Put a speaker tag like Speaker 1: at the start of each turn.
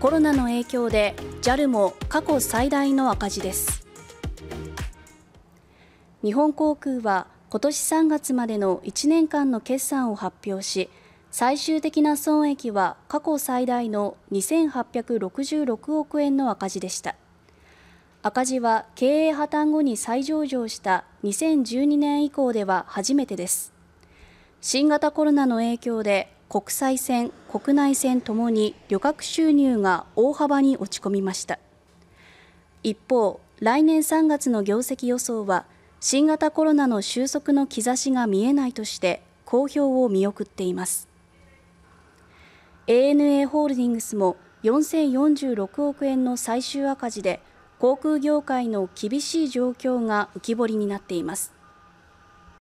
Speaker 1: コロナの影響で JAL も過去最大の赤字です日本航空は今年3月までの1年間の決算を発表し最終的な損益は過去最大の2866億円の赤字でした赤字は経営破綻後に再上場した2012年以降では初めてです新型コロナの影響で国際線、国内線ともに旅客収入が大幅に落ち込みました一方、来年3月の業績予想は新型コロナの収束の兆しが見えないとして公表を見送っています ANA ホールディングスも4046億円の最終赤字で航空業界の厳しい状況が浮き彫りになっています